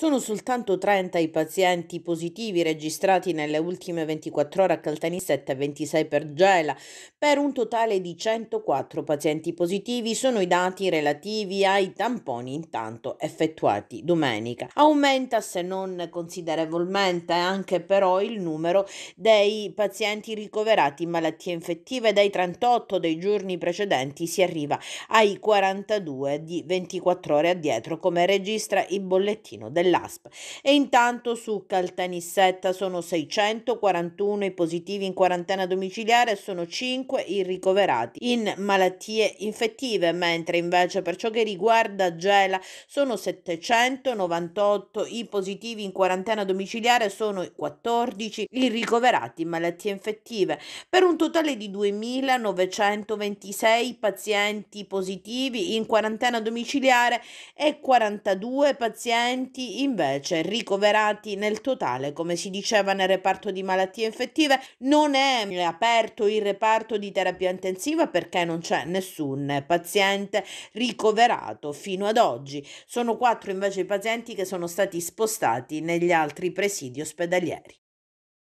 Sono soltanto 30 i pazienti positivi registrati nelle ultime 24 ore a Caltanissetta e 26 per Gela, per un totale di 104 pazienti positivi sono i dati relativi ai tamponi intanto effettuati domenica. Aumenta se non considerevolmente anche però il numero dei pazienti ricoverati in malattie infettive dai 38 dei giorni precedenti si arriva ai 42 di 24 ore addietro come registra il bollettino della dell'ASP. E intanto su Caltanissetta sono 641 i positivi in quarantena domiciliare e sono 5 i ricoverati in malattie infettive, mentre invece per ciò che riguarda Gela sono 798 i positivi in quarantena domiciliare, e sono 14 i ricoverati in malattie infettive, per un totale di 2.926 pazienti positivi in quarantena domiciliare e 42 pazienti invece ricoverati nel totale, come si diceva nel reparto di malattie infettive, non è aperto il reparto di terapia intensiva perché non c'è nessun paziente ricoverato fino ad oggi. Sono quattro invece i pazienti che sono stati spostati negli altri presidi ospedalieri.